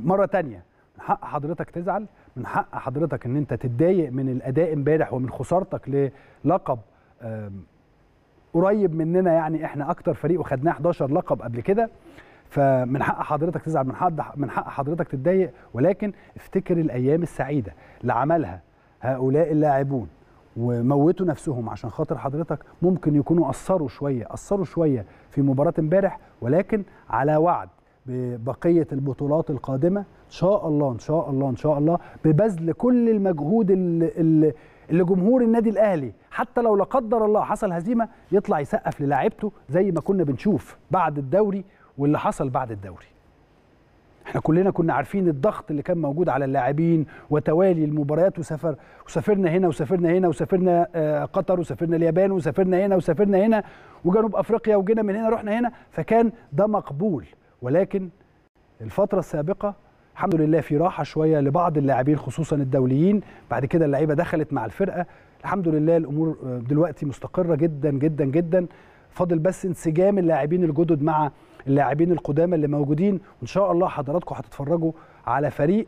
مره تانية من حق حضرتك تزعل من حق حضرتك ان انت تتضايق من الاداء امبارح ومن خسارتك للقب قريب مننا يعني احنا اكتر فريق وخدناه 11 لقب قبل كده فمن حق حضرتك تزعل من حق من حق حضرتك تتضايق ولكن افتكر الايام السعيده اللي عملها هؤلاء اللاعبون وموتوا نفسهم عشان خاطر حضرتك ممكن يكونوا قصروا شويه قصروا شويه في مباراه امبارح ولكن على وعد ببقيه البطولات القادمه ان شاء الله ان شاء الله ان شاء الله ببذل كل المجهود اللي, اللي جمهور النادي الاهلي حتى لو لا قدر الله حصل هزيمه يطلع يسقف للاعيبته زي ما كنا بنشوف بعد الدوري واللي حصل بعد الدوري احنا كلنا كنا عارفين الضغط اللي كان موجود على اللاعبين وتوالي المباريات وسافر وسافرنا هنا وسافرنا هنا وسافرنا آه، قطر وسافرنا اليابان وسافرنا هنا وسافرنا هنا وجنوب افريقيا وجينا من هنا رحنا هنا فكان ده مقبول ولكن الفتره السابقه الحمد لله في راحه شويه لبعض اللاعبين خصوصا الدوليين بعد كده اللعيبه دخلت مع الفرقه الحمد لله الامور دلوقتي مستقره جدا جدا جدا فاضل بس انسجام اللاعبين الجدد مع اللاعبين القدامى اللي موجودين وان شاء الله حضراتكم هتتفرجوا على فريق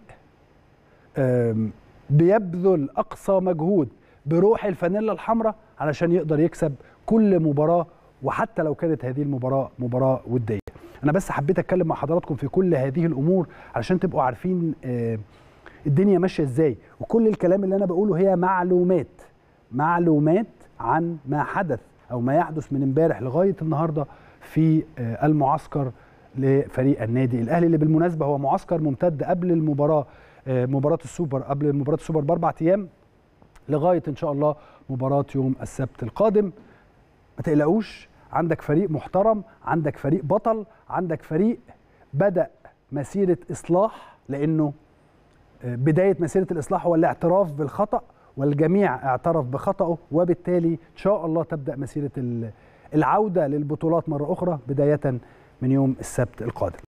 بيبذل اقصى مجهود بروح الفانيلا الحمراء علشان يقدر يكسب كل مباراه وحتى لو كانت هذه المباراه مباراه وديه انا بس حبيت اتكلم مع حضراتكم في كل هذه الامور علشان تبقوا عارفين آه، الدنيا ماشيه ازاي وكل الكلام اللي انا بقوله هي معلومات معلومات عن ما حدث او ما يحدث من امبارح لغايه النهارده في آه، المعسكر لفريق النادي الاهلي اللي بالمناسبه هو معسكر ممتد قبل المباراه آه، مباراه السوبر قبل مباراه السوبر باربع ايام لغايه ان شاء الله مباراه يوم السبت القادم ما تقلقوش عندك فريق محترم عندك فريق بطل عندك فريق بدا مسيره اصلاح لانه آه، بدايه مسيره الاصلاح هو الاعتراف بالخطا والجميع اعترف بخطأه وبالتالي إن شاء الله تبدأ مسيرة العودة للبطولات مرة أخرى بداية من يوم السبت القادم